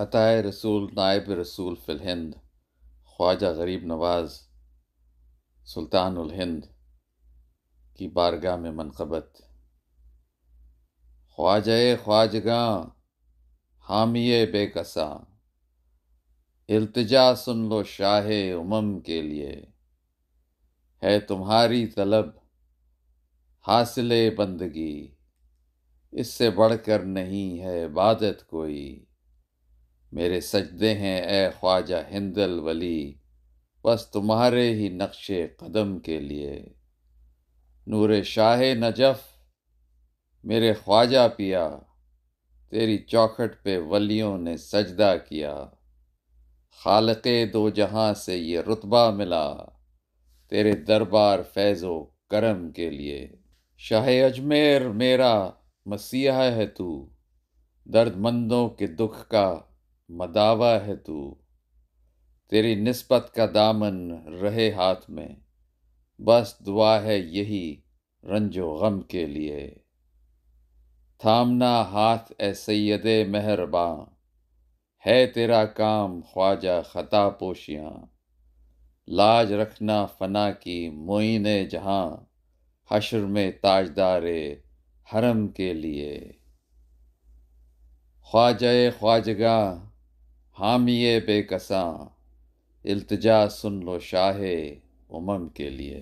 عطائے رسول نائب رسول فی الہند خواجہ غریب نواز سلطان الہند کی بارگاہ میں منقبت خواجہ خواجگاں حامی بے کساں التجا سن لو شاہ امم کے لیے ہے تمہاری طلب حاصل بندگی اس سے بڑھ کر نہیں ہے عبادت کوئی میرے سجدے ہیں اے خواجہ ہند الولی بس تمہارے ہی نقش قدم کے لیے نور شاہ نجف میرے خواجہ پیا تیری چوکھٹ پہ ولیوں نے سجدہ کیا خالق دو جہاں سے یہ رتبہ ملا تیرے دربار فیض و کرم کے لیے شاہ اجمیر میرا مسیحا ہے تو درد مندوں کے دکھ کا مداوا ہے تو تیری نسبت کا دامن رہے ہاتھ میں بس دعا ہے یہی رنج و غم کے لیے تھامنا ہاتھ اے سید مہرباں ہے تیرا کام خواجہ خطا پوشیاں لاج رکھنا فنا کی معین جہاں حشر میں تاجدار حرم کے لیے خواجہ خواجگاں حام بے کساں التجا سن لو شاہ امم کے لیے